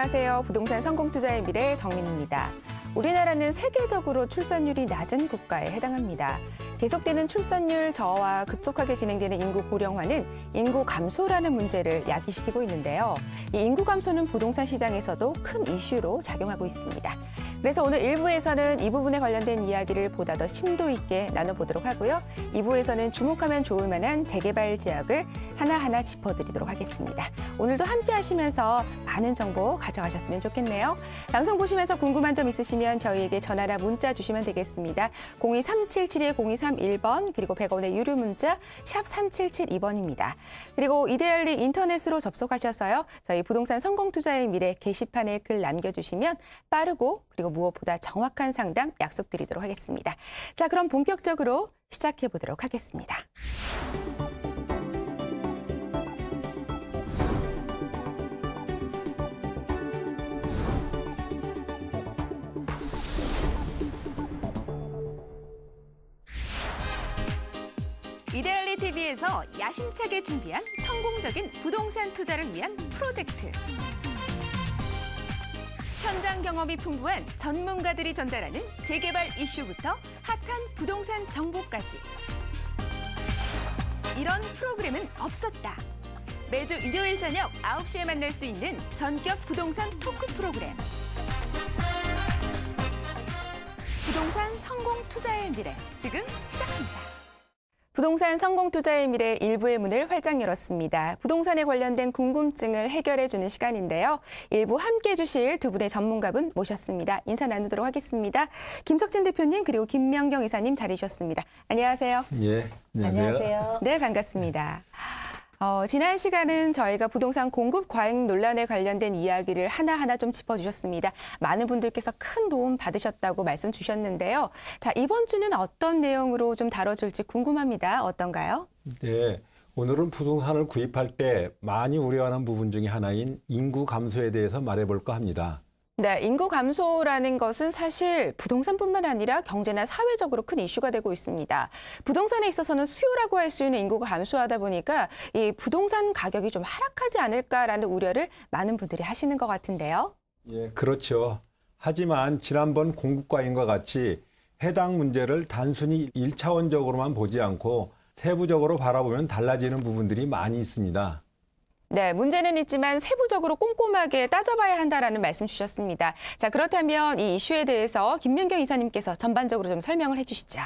안녕하세요. 부동산 성공 투자의 미래 정민입니다. 우리나라는 세계적으로 출산율이 낮은 국가에 해당합니다. 계속되는 출산율 저하와 급속하게 진행되는 인구 고령화는 인구 감소라는 문제를 야기시키고 있는데요. 이 인구 감소는 부동산 시장에서도 큰 이슈로 작용하고 있습니다. 그래서 오늘 1부에서는 이 부분에 관련된 이야기를 보다 더 심도 있게 나눠보도록 하고요. 2부에서는 주목하면 좋을 만한 재개발 지역을 하나하나 짚어드리도록 하겠습니다. 오늘도 함께 하시면서 많은 정보 가져가셨으면 좋겠네요. 방송 보시면서 궁금한 점 있으시면 저희에게 전화나 문자 주시면 되겠습니다. 02377-0231번 그리고 100원의 유료 문자 샵 3772번입니다. 그리고 이데일리 인터넷으로 접속하셔서요. 저희 부동산 성공 투자의 미래 게시판에 글 남겨주시면 빠르고 그리고 무엇보다 정확한 상담 약속드리도록 하겠습니다. 자, 그럼 본격적으로 시작해 보도록 하겠습니다. 이데일리 TV에서 야심차게 준비한 성공적인 부동산 투자를 위한 프로젝트. 현장 경험이 풍부한 전문가들이 전달하는 재개발 이슈부터 핫한 부동산 정보까지. 이런 프로그램은 없었다. 매주 일요일 저녁 9시에 만날 수 있는 전격 부동산 토크 프로그램. 부동산 성공 투자의 미래, 지금 시작합니다. 부동산 성공 투자의 미래 일부의 문을 활짝 열었습니다. 부동산에 관련된 궁금증을 해결해 주는 시간인데요. 일부 함께 해 주실 두 분의 전문가분 모셨습니다. 인사 나누도록 하겠습니다. 김석진 대표님 그리고 김명경 이사님 자리해 주셨습니다. 안녕하세요. 예. 안녕하세요. 안녕하세요. 네, 반갑습니다. 어, 지난 시간은 저희가 부동산 공급 과잉 논란에 관련된 이야기를 하나하나 좀 짚어주셨습니다. 많은 분들께서 큰 도움 받으셨다고 말씀 주셨는데요. 자, 이번 주는 어떤 내용으로 좀 다뤄줄지 궁금합니다. 어떤가요? 네. 오늘은 부동산을 구입할 때 많이 우려하는 부분 중에 하나인 인구 감소에 대해서 말해볼까 합니다. 네, 인구 감소라는 것은 사실 부동산뿐만 아니라 경제나 사회적으로 큰 이슈가 되고 있습니다. 부동산에 있어서는 수요라고 할 수 있는 인구가 감소하다 보니까 이 부동산 가격이 좀 하락하지 않을까라는 우려를 많은 분들이 하시는 것 같은데요. 예, 그렇죠. 하지만 지난번 공급과잉과 같이 해당 문제를 단순히 1차원적으로만 보지 않고 세부적으로 바라보면 달라지는 부분들이 많이 있습니다. 네, 문제는 있지만 세부적으로 꼼꼼하게 따져봐야 한다라는 말씀 주셨습니다. 자, 그렇다면 이 이슈에 대해서 김명경 이사님께서 전반적으로 좀 설명을 해주시죠.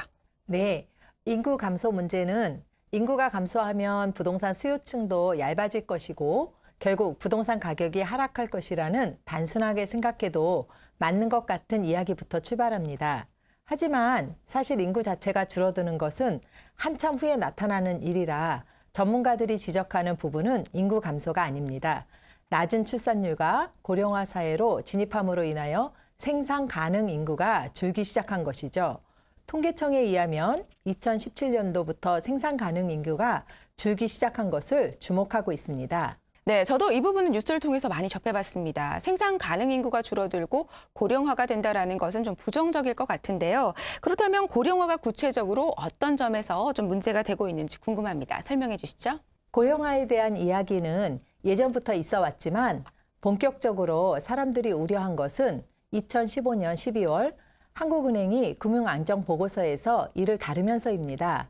네, 인구 감소 문제는 인구가 감소하면 부동산 수요층도 얇아질 것이고 결국 부동산 가격이 하락할 것이라는 단순하게 생각해도 맞는 것 같은 이야기부터 출발합니다. 하지만 사실 인구 자체가 줄어드는 것은 한참 후에 나타나는 일이라 전문가들이 지적하는 부분은 인구 감소가 아닙니다. 낮은 출산율과 고령화 사회로 진입함으로 인하여 생산 가능 인구가 줄기 시작한 것이죠. 통계청에 의하면 2017년도부터 생산 가능 인구가 줄기 시작한 것을 주목하고 있습니다. 네, 저도 이 부분은 뉴스를 통해서 많이 접해봤습니다. 생산 가능 인구가 줄어들고 고령화가 된다라는 것은 좀 부정적일 것 같은데요. 그렇다면 고령화가 구체적으로 어떤 점에서 좀 문제가 되고 있는지 궁금합니다. 설명해 주시죠. 고령화에 대한 이야기는 예전부터 있어 왔지만 본격적으로 사람들이 우려한 것은 2015년 12월 한국은행이 금융안정보고서에서 이를 다루면서입니다.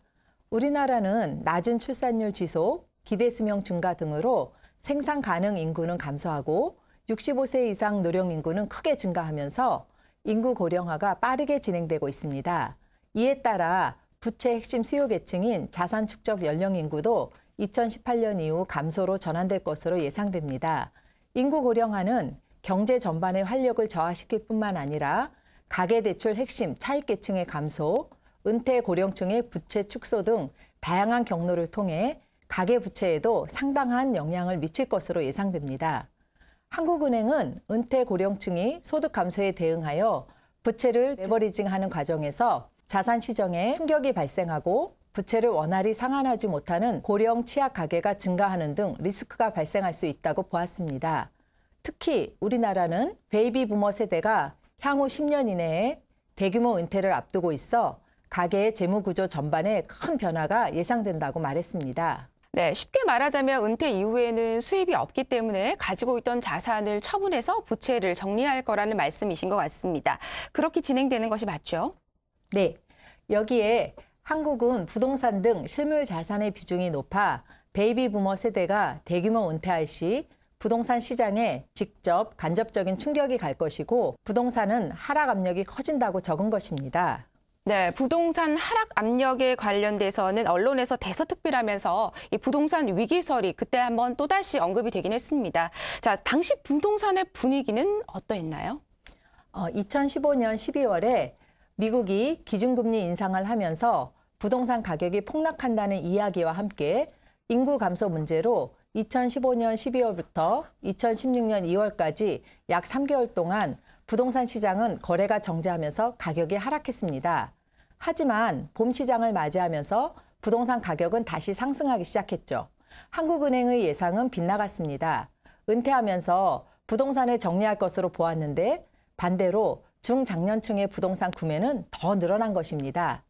우리나라는 낮은 출산율 지속, 기대수명 증가 등으로 생산 가능 인구는 감소하고 65세 이상 노령 인구는 크게 증가하면서 인구 고령화가 빠르게 진행되고 있습니다. 이에 따라 부채 핵심 수요 계층인 자산 축적 연령 인구도 2018년 이후 감소로 전환될 것으로 예상됩니다. 인구 고령화는 경제 전반의 활력을 저하시킬 뿐만 아니라 가계대출 핵심 차익계층의 감소, 은퇴 고령층의 부채 축소 등 다양한 경로를 통해 가계 부채에도 상당한 영향을 미칠 것으로 예상됩니다. 한국은행은 은퇴 고령층이 소득 감소에 대응하여 부채를 레버리징하는 과정에서 자산 시정에 충격이 발생하고 부채를 원활히 상환하지 못하는 고령 취약 가계가 증가하는 등 리스크가 발생할 수 있다고 보았습니다. 특히 우리나라는 베이비 부머 세대가 향후 10년 이내에 대규모 은퇴를 앞두고 있어 가계의 재무 구조 전반에 큰 변화가 예상된다고 말했습니다. 네, 쉽게 말하자면 은퇴 이후에는 수입이 없기 때문에 가지고 있던 자산을 처분해서 부채를 정리할 거라는 말씀이신 것 같습니다. 그렇게 진행되는 것이 맞죠? 네. 여기에 한국은 부동산 등 실물 자산의 비중이 높아 베이비 부머 세대가 대규모 은퇴할 시 부동산 시장에 직접 간접적인 충격이 갈 것이고 부동산은 하락 압력이 커진다고 적은 것입니다. 네, 부동산 하락 압력에 관련돼서는 언론에서 대서특필하면서 이 부동산 위기설이 그때 한번 또다시 언급이 되긴 했습니다. 자, 당시 부동산의 분위기는 어떠했나요? 어, 2015년 12월에 미국이 기준금리 인상을 하면서 부동산 가격이 폭락한다는 이야기와 함께 인구 감소 문제로 2015년 12월부터 2016년 2월까지 약 3개월 동안 부동산 시장은 거래가 정지하면서 가격이 하락했습니다. 하지만 봄 시장을 맞이하면서 부동산 가격은 다시 상승하기 시작했죠. 한국은행의 예상은 빗나갔습니다. 은퇴하면서 부동산을 정리할 것으로 보았는데 반대로 중장년층의 부동산 구매는 더 늘어난 것입니다.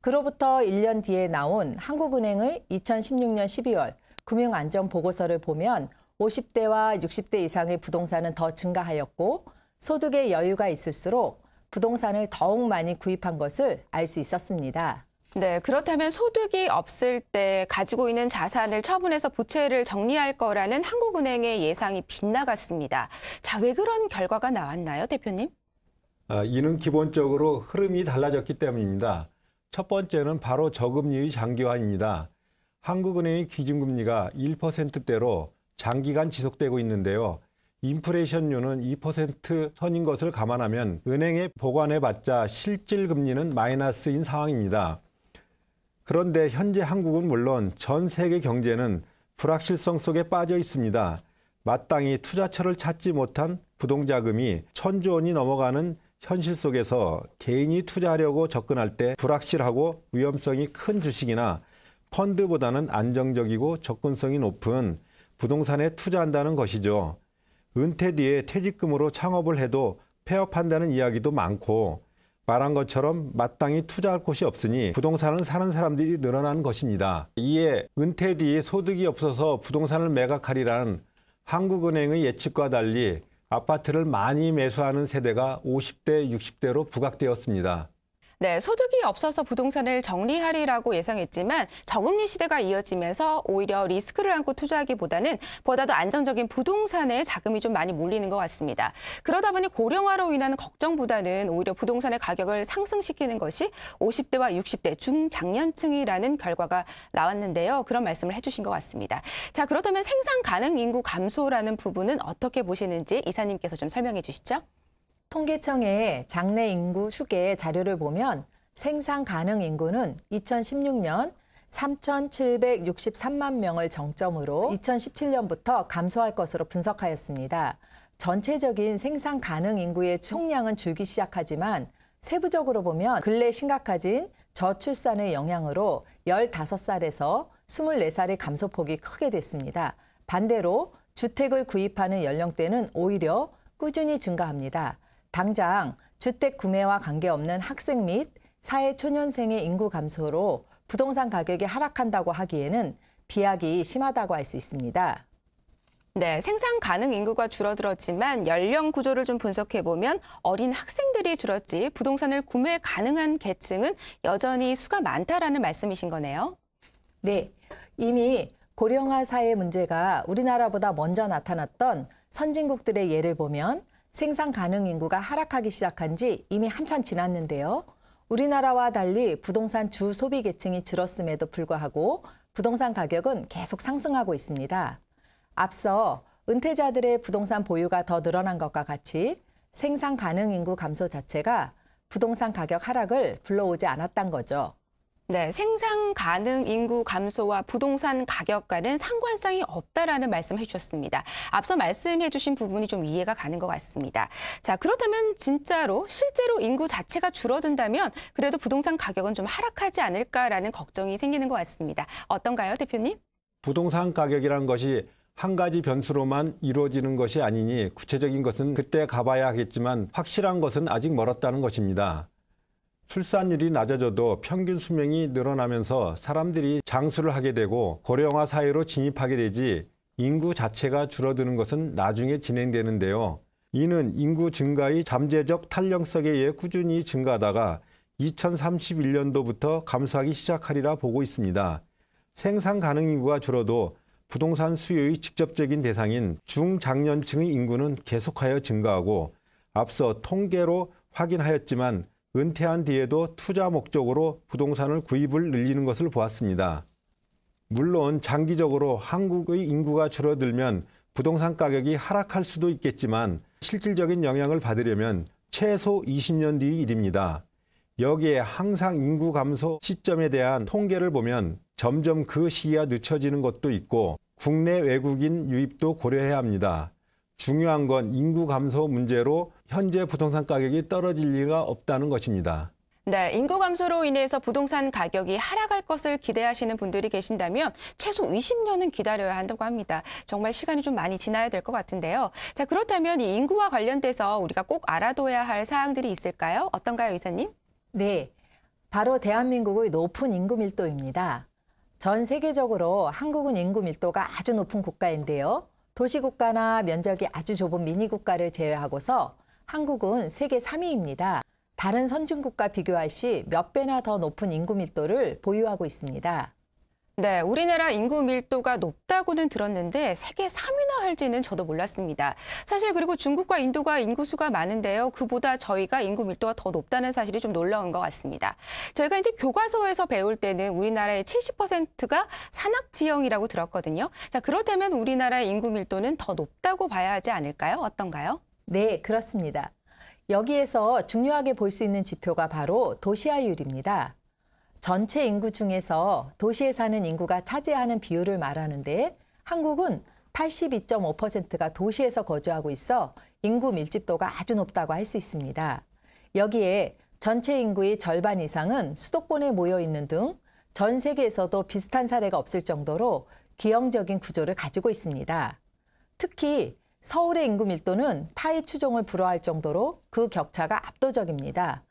그로부터 1년 뒤에 나온 한국은행의 2016년 12월 금융안전보고서를 보면 50대와 60대 이상의 부동산은 더 증가하였고 소득의 여유가 있을수록 부동산을 더욱 많이 구입한 것을 알 수 있었습니다. 네, 그렇다면 소득이 없을 때 가지고 있는 자산을 처분해서 부채를 정리할 거라는 한국은행의 예상이 빗나갔습니다. 자, 왜 그런 결과가 나왔나요, 대표님? 아, 이는 기본적으로 흐름이 달라졌기 때문입니다. 첫 번째는 바로 저금리의 장기화입니다. 한국은행의 기준금리가 1%대로 장기간 지속되고 있는데요. 인플레이션율은 2% 선인 것을 감안하면 은행에 보관해봤자 실질 금리는 마이너스인 상황입니다. 그런데 현재 한국은 물론 전 세계 경제는 불확실성 속에 빠져 있습니다. 마땅히 투자처를 찾지 못한 부동자금이 천조 원이 넘어가는 현실 속에서 개인이 투자하려고 접근할 때 불확실하고 위험성이 큰 주식이나 펀드보다는 안정적이고 접근성이 높은 부동산에 투자한다는 것이죠. 은퇴 뒤에 퇴직금으로 창업을 해도 폐업한다는 이야기도 많고 말한 것처럼 마땅히 투자할 곳이 없으니 부동산을 사는 사람들이 늘어난 것입니다. 이에 은퇴 뒤에 소득이 없어서 부동산을 매각하리란 한국은행의 예측과 달리 아파트를 많이 매수하는 세대가 50대, 60대로 부각되었습니다. 네, 소득이 없어서 부동산을 정리하리라고 예상했지만 저금리 시대가 이어지면서 오히려 리스크를 안고 투자하기보다는 보다 더 안정적인 부동산에 자금이 좀 많이 몰리는 것 같습니다. 그러다 보니 고령화로 인한 걱정보다는 오히려 부동산의 가격을 상승시키는 것이 50대와 60대 중장년층이라는 결과가 나왔는데요. 그런 말씀을 해주신 것 같습니다. 자, 그렇다면 생산 가능 인구 감소라는 부분은 어떻게 보시는지 이사님께서 좀 설명해 주시죠. 통계청의 장래 인구 추계 자료를 보면 생산 가능 인구는 2016년 3,763만 명을 정점으로 2017년부터 감소할 것으로 분석하였습니다. 전체적인 생산 가능 인구의 총량은 줄기 시작하지만 세부적으로 보면 근래 심각해진 저출산의 영향으로 15살에서 24살의 감소폭이 크게 됐습니다. 반대로 주택을 구입하는 연령대는 오히려 꾸준히 증가합니다. 당장 주택 구매와 관계없는 학생 및 사회 초년생의 인구 감소로 부동산 가격이 하락한다고 하기에는 비약이 심하다고 할 수 있습니다. 네, 생산 가능 인구가 줄어들었지만 연령 구조를 좀 분석해 보면 어린 학생들이 줄었지 부동산을 구매 가능한 계층은 여전히 수가 많다라는 말씀이신 거네요. 네, 이미 고령화 사회 문제가 우리나라보다 먼저 나타났던 선진국들의 예를 보면 생산 가능 인구가 하락하기 시작한 지 이미 한참 지났는데요. 우리나라와 달리 부동산 주 소비 계층이 줄었음에도 불구하고 부동산 가격은 계속 상승하고 있습니다. 앞서 은퇴자들의 부동산 보유가 더 늘어난 것과 같이 생산 가능 인구 감소 자체가 부동산 가격 하락을 불러오지 않았던 거죠. 네, 생산 가능 인구 감소와 부동산 가격 과는 상관성이 없다라는 말씀해 주셨습니다. 앞서 말씀해 주신 부분이 좀 이해가 가는 것 같습니다. 자, 그렇다면 진짜로 실제로 인구 자체가 줄어든다면 그래도 부동산 가격은 좀 하락하지 않을까라는 걱정이 생기는 것 같습니다. 어떤가요, 대표님? 부동산 가격이란 것이 한 가지 변수로만 이루어지는 것이 아니니 구체적인 것은 그때 가봐야 하겠지만 확실한 것은 아직 멀었다는 것입니다. 출산율이 낮아져도 평균 수명이 늘어나면서 사람들이 장수를 하게 되고 고령화 사회로 진입하게 되지 인구 자체가 줄어드는 것은 나중에 진행되는데요. 이는 인구 증가의 잠재적 탄력성에 의해 꾸준히 증가하다가 2031년도부터 감소하기 시작하리라 보고 있습니다. 생산 가능 인구가 줄어도 부동산 수요의 직접적인 대상인 중장년층의 인구는 계속하여 증가하고 앞서 통계로 확인하였지만 은퇴한 뒤에도 투자 목적으로 부동산을 구입을 늘리는 것을 보았습니다. 물론 장기적으로 한국의 인구가 줄어들면 부동산 가격이 하락할 수도 있겠지만 실질적인 영향을 받으려면 최소 20년 뒤 일입니다. 여기에 항상 인구 감소 시점에 대한 통계를 보면 점점 그 시기가 늦춰지는 것도 있고 국내 외국인 유입도 고려해야 합니다. 중요한 건 인구 감소 문제로 현재 부동산 가격이 떨어질 리가 없다는 것입니다. 네, 인구 감소로 인해서 부동산 가격이 하락할 것을 기대하시는 분들이 계신다면 최소 20년은 기다려야 한다고 합니다. 정말 시간이 좀 많이 지나야 될 것 같은데요. 자, 그렇다면 이 인구와 관련돼서 우리가 꼭 알아둬야 할 사항들이 있을까요? 어떤가요, 이사님? 네, 바로 대한민국의 높은 인구 밀도입니다. 전 세계적으로 한국은 인구 밀도가 아주 높은 국가인데요. 도시국가나 면적이 아주 좁은 미니국가를 제외하고서 한국은 세계 3위입니다. 다른 선진국과 비교할 시 몇 배나 더 높은 인구 밀도를 보유하고 있습니다. 네, 우리나라 인구 밀도가 높다고는 들었는데 세계 3위나 할지는 저도 몰랐습니다. 사실 그리고 중국과 인도가 인구수가 많은데요. 그보다 저희가 인구 밀도가 더 높다는 사실이 좀 놀라운 것 같습니다. 저희가 이제 교과서에서 배울 때는 우리나라의 70%가 산악 지형이라고 들었거든요. 자, 그렇다면 우리나라의 인구 밀도는 더 높다고 봐야 하지 않을까요? 어떤가요? 네, 그렇습니다. 여기에서 중요하게 볼 수 있는 지표가 바로 도시화율입니다. 전체 인구 중에서 도시에 사는 인구가 차지하는 비율을 말하는데 한국은 82.5%가 도시에서 거주하고 있어 인구 밀집도가 아주 높다고 할 수 있습니다. 여기에 전체 인구의 절반 이상은 수도권에 모여 있는 등 전 세계에서도 비슷한 사례가 없을 정도로 기형적인 구조를 가지고 있습니다. 특히 서울의 인구 밀도는 타의 추종을 불허할 정도로 그 격차가 압도적입니다.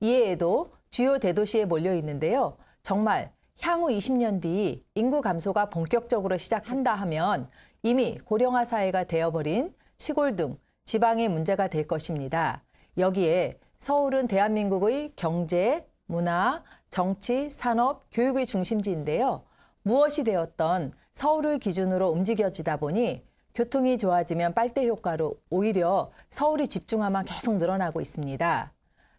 이외에도 주요 대도시에 몰려 있는데요. 정말 향후 20년 뒤 인구 감소가 본격적으로 시작한다 하면 이미 고령화 사회가 되어버린 시골 등 지방의 문제가 될 것입니다. 여기에 서울은 대한민국의 경제, 문화, 정치, 산업, 교육의 중심지인데요. 무엇이 되었던 서울을 기준으로 움직여지다 보니 교통이 좋아지면 빨대 효과로 오히려 서울이 집중하면 계속 늘어나고 있습니다.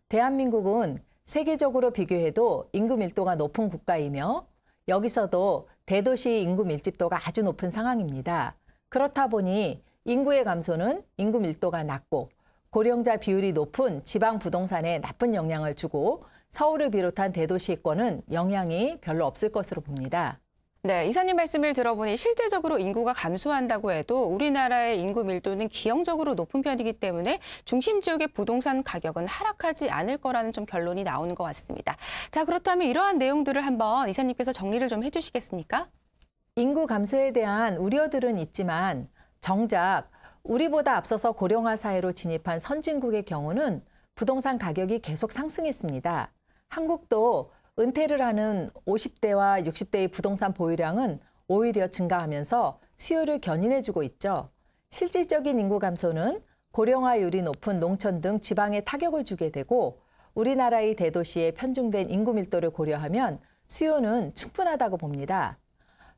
대한민국은 세계적으로 비교해도 인구 밀도가 높은 국가이며 여기서도 대도시 인구 밀집도가 아주 높은 상황입니다. 그렇다 보니 인구의 감소는 인구 밀도가 낮고 고령자 비율이 높은 지방 부동산에 나쁜 영향을 주고 서울을 비롯한 대도시권은 영향이 별로 없을 것으로 봅니다. 네, 이사님 말씀을 들어보니 실제적으로 인구가 감소한다고 해도 우리나라의 인구 밀도는 기형적으로 높은 편이기 때문에 중심 지역의 부동산 가격은 하락하지 않을 거라는 좀 결론이 나오는 것 같습니다. 자, 그렇다면 이러한 내용들을 한번 이사님께서 정리를 좀 해주시겠습니까? 인구 감소에 대한 우려들은 있지만 정작 우리보다 앞서서 고령화 사회로 진입한 선진국의 경우는 부동산 가격이 계속 상승했습니다. 한국도 은퇴를 하는 50대와 60대의 부동산 보유량은 오히려 증가하면서 수요를 견인해주고 있죠. 실질적인 인구 감소는 고령화율이 높은 농촌 등 지방에 타격을 주게 되고 우리나라의 대도시에 편중된 인구 밀도를 고려하면 수요는 충분하다고 봅니다.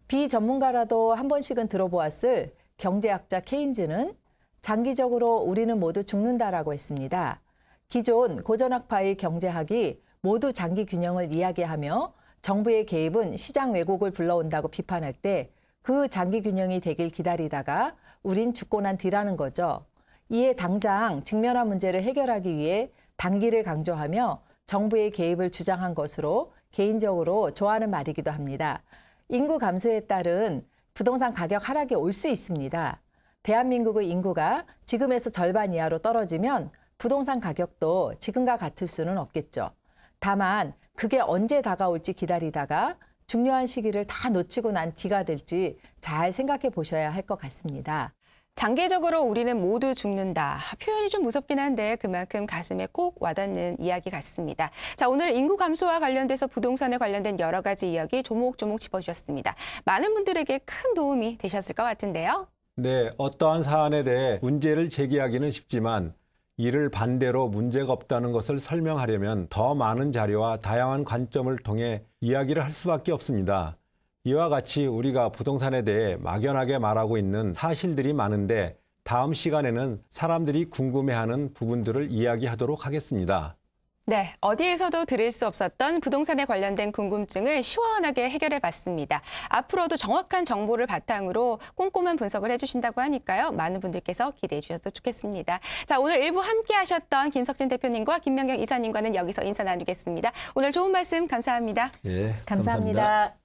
비전문가라도 한 번씩은 들어보았을 경제학자 케인즈는 장기적으로 우리는 모두 죽는다라고 했습니다. 기존 고전학파의 경제학이 모두 장기 균형을 이야기하며 정부의 개입은 시장 왜곡을 불러온다고 비판할 때 그 장기 균형이 되길 기다리다가 우린 죽고 난 뒤라는 거죠. 이에 당장 직면한 문제를 해결하기 위해 단기를 강조하며 정부의 개입을 주장한 것으로 개인적으로 좋아하는 말이기도 합니다. 인구 감소에 따른 부동산 가격 하락이 올 수 있습니다. 대한민국의 인구가 지금에서 절반 이하로 떨어지면 부동산 가격도 지금과 같을 수는 없겠죠. 다만 그게 언제 다가올지 기다리다가 중요한 시기를 다 놓치고 난 뒤가 될지 잘 생각해 보셔야 할 것 같습니다. 장기적으로 우리는 모두 죽는다. 표현이 좀 무섭긴 한데 그만큼 가슴에 꼭 와닿는 이야기 같습니다. 자, 오늘 인구 감소와 관련돼서 부동산에 관련된 여러 가지 이야기 조목조목 짚어주셨습니다. 많은 분들에게 큰 도움이 되셨을 것 같은데요. 네, 어떠한 사안에 대해 문제를 제기하기는 쉽지만 이를 반대로 문제가 없다는 것을 설명하려면 더 많은 자료와 다양한 관점을 통해 이야기를 할 수밖에 없습니다. 이와 같이 우리가 부동산에 대해 막연하게 말하고 있는 사실들이 많은데 다음 시간에는 사람들이 궁금해하는 부분들을 이야기하도록 하겠습니다. 네, 어디에서도 들을 수 없었던 부동산에 관련된 궁금증을 시원하게 해결해 봤습니다. 앞으로도 정확한 정보를 바탕으로 꼼꼼한 분석을 해주신다고 하니까요. 많은 분들께서 기대해 주셔도 좋겠습니다. 자, 오늘 일부 함께 하셨던 김석진 대표님과 김명경 이사님과는 여기서 인사 나누겠습니다. 오늘 좋은 말씀 감사합니다. 예, 감사합니다. 감사합니다.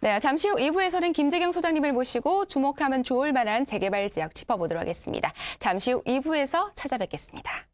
네, 잠시 후 2부에서는 김재경 소장님을 모시고 주목하면 좋을 만한 재개발 지역 짚어보도록 하겠습니다. 잠시 후 2부에서 찾아뵙겠습니다.